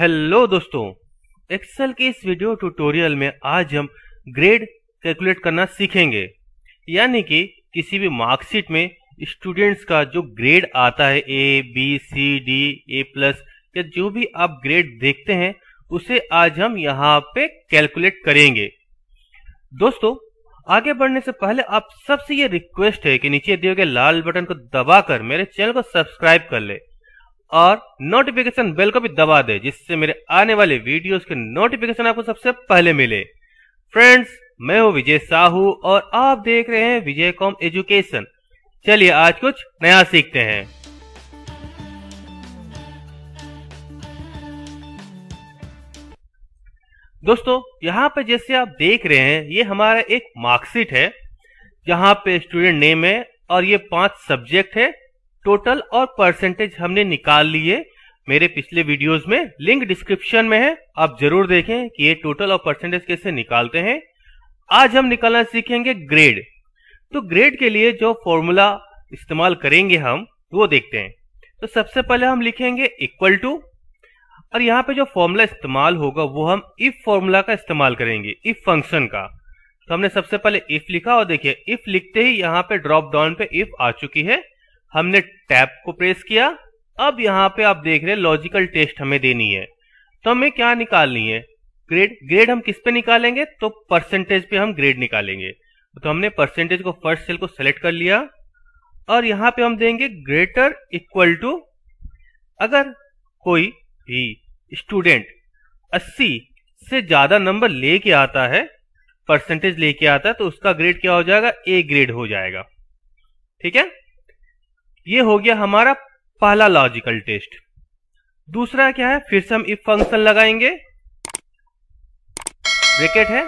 hello दोस्तों Excel के इस वीडियो ट्यूटोरियल में आज हम ग्रेड कैलकुलेट करना सीखेंगे यानी कि किसी भी मार्कशीट में स्टूडेंट्स का जो ग्रेड आता है A B C D A plus या जो भी आप ग्रेड देखते हैं उसे आज हम यहाँ पे कैलकुलेट करेंगे दोस्तों आगे बढ़ने से पहले आप सबसे ये रिक्वेस्ट है कि नीचे दिए गए लाल बटन को दबाकर मेरे चैनल को सब्सक्राइब कर ले और नोटिफिकेशन बेल को भी दबा दे जिससे मेरे आने वाले वीडियोस के नोटिफिकेशन आपको सबसे पहले मिले फ्रेंड्स मैं हूं विजय साहू और आप देख रहे हैं विजय कॉम एजुकेशन चलिए आज कुछ नया सीखते हैं दोस्तों यहाँ पे जैसे आप देख रहे हैं ये हमारा एक मार्कशीट है जहाँ पे स्टूडेंट नेम है और ये पांच सब्जेक्ट है टोटल और परसेंटेज हमने निकाल लिए मेरे पिछले वीडियोस में लिंक डिस्क्रिप्शन में है आप जरूर देखें कि ये टोटल और परसेंटेज कैसे निकालते हैं आज हम निकालना सीखेंगे ग्रेड तो ग्रेड के लिए जो फॉर्मूला इस्तेमाल करेंगे हम वो देखते हैं तो सबसे पहले हम लिखेंगे इक्वल टू और यहाँ पे जो फॉर्मूला इस्तेमाल होगा वो हम इफ फॉर्मूला का इस्तेमाल करेंगे इफ फंक्शन का तो हमने सबसे पहले इफ लिखा और देखिए इफ लिखते ही यहाँ पे ड्रॉप डाउन पे इफ आ चुकी है हमने टैब को प्रेस किया अब यहाँ पे आप देख रहे हैं लॉजिकल टेस्ट हमें देनी है तो हमें क्या निकालनी है ग्रेड ग्रेड हम किस पे निकालेंगे तो परसेंटेज पे हम ग्रेड निकालेंगे तो हमने परसेंटेज को फर्स्ट सेल को सेलेक्ट कर लिया और यहां पे हम देंगे ग्रेटर इक्वल टू अगर कोई भी स्टूडेंट 80 से ज्यादा नंबर लेके आता है परसेंटेज लेके आता है तो उसका ग्रेड क्या हो जाएगा ए ग्रेड हो जाएगा ठीक है ये हो गया हमारा पहला लॉजिकल टेस्ट दूसरा क्या है फिर से हम इफ फंक्शन लगाएंगे ब्रेकेट है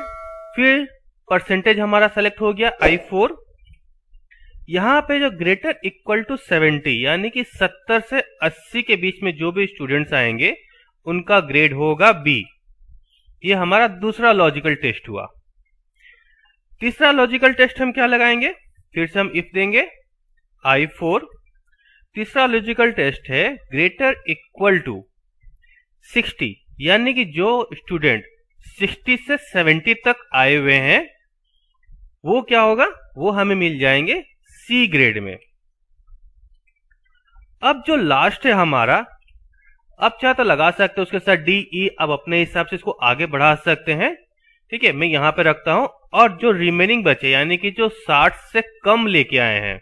फिर परसेंटेज हमारा सेलेक्ट हो गया आई फोर यहां पे जो ग्रेटर इक्वल टू सेवेंटी यानी कि सत्तर से अस्सी के बीच में जो भी स्टूडेंट्स आएंगे उनका ग्रेड होगा बी ये हमारा दूसरा लॉजिकल टेस्ट हुआ तीसरा लॉजिकल टेस्ट हम क्या लगाएंगे फिर से हम इफ देंगे आई फोर तीसरा लॉजिकल टेस्ट है ग्रेटर इक्वल टू 60 यानी कि जो स्टूडेंट 60 से 70 तक आए हुए हैं वो क्या होगा वो हमें मिल जाएंगे सी ग्रेड में अब जो लास्ट है हमारा अब चाहे तो लगा सकते हैं उसके साथ डी ई अब अपने हिसाब से इसको आगे बढ़ा सकते हैं ठीक है मैं यहां पे रखता हूं और जो रिमेनिंग बचे यानी कि जो 60 से कम लेके आए हैं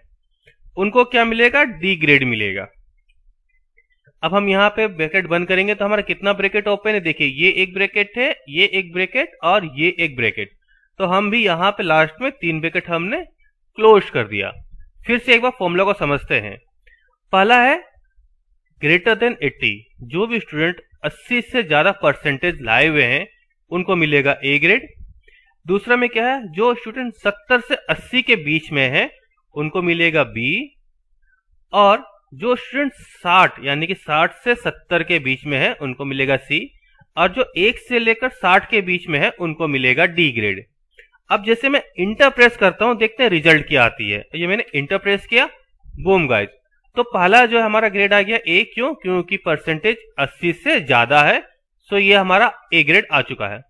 उनको क्या मिलेगा डी ग्रेड मिलेगा अब हम यहां पे ब्रैकेट बंद करेंगे तो हमारा कितना ब्रैकेट ओपन है देखिए ये एक ब्रैकेट है ये एक ब्रैकेट और ये एक ब्रैकेट तो हम भी यहां पे लास्ट में तीन ब्रैकेट हमने क्लोज कर दिया फिर से एक बार फॉर्मूला को समझते हैं पहला है ग्रेटर देन 80 जो भी स्टूडेंट 80 से ज्यादा परसेंटेज लाए हुए हैं उनको मिलेगा ए ग्रेड दूसरा में क्या है जो स्टूडेंट 70 से 80 के बीच में है उनको मिलेगा बी और जो स्टूडेंट साठ यानी कि साठ से सत्तर के बीच में है उनको मिलेगा सी और जो एक से लेकर साठ के बीच में है उनको मिलेगा डी ग्रेड अब जैसे मैं इंटर प्रेस करता हूं देखते हैं रिजल्ट क्या आती है ये मैंने इंटर प्रेस किया बोम गाइज तो पहला जो हमारा ग्रेड आ गया ए क्यों क्योंकि परसेंटेज 80 से ज्यादा है सो ये हमारा ए ग्रेड आ चुका है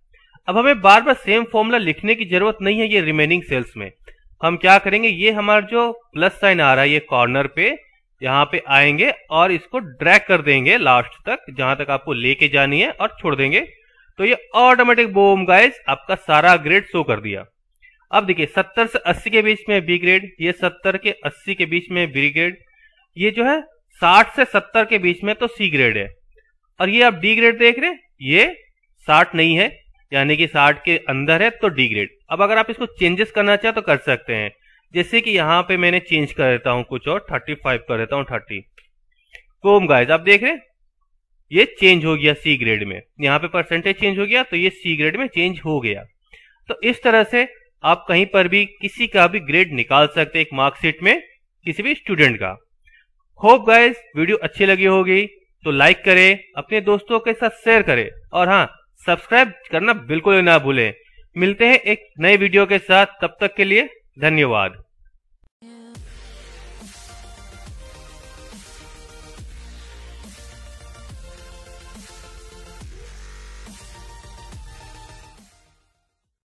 अब हमें बार बार सेम फॉर्मूला लिखने की जरूरत नहीं है ये रिमेनिंग सेल्स में हम क्या करेंगे ये हमारा जो प्लस साइन आ रहा है ये कॉर्नर पे यहाँ पे आएंगे और इसको ड्रैग कर देंगे लास्ट तक जहां तक आपको लेके जानी है और छोड़ देंगे तो ये ऑटोमेटिक बोम गाइस आपका सारा ग्रेड शो कर दिया अब देखिए 70 से 80 के बीच में बी ग्रेड ये 70 के 80 के बीच में बी ग्रेड ये जो है 60 से 70 के बीच में तो सी ग्रेड है और ये आप डी ग्रेड देख रहे ये साठ नहीं है यानी कि साठ के अंदर है तो डी ग्रेड अब अगर आप इसको चेंजेस करना चाहे तो कर सकते हैं जैसे कि यहाँ पे मैंने चेंज कर देता हूँ कुछ और थर्टी फाइव कर देता हूँ थर्टी कोम गाइज आप देख रहे हैं ये चेंज हो गया सी ग्रेड में यहाँ पे परसेंटेज चेंज हो गया तो ये सी ग्रेड में चेंज हो गया तो इस तरह से आप कहीं पर भी किसी का भी ग्रेड निकाल सकते एक मार्कशीट में किसी भी स्टूडेंट का होप गाइज वीडियो अच्छी लगी होगी तो लाइक करें अपने दोस्तों के साथ शेयर करें और हाँ सब्सक्राइब करना बिल्कुल ना भूलें मिलते हैं एक नए वीडियो के साथ तब तक के लिए धन्यवाद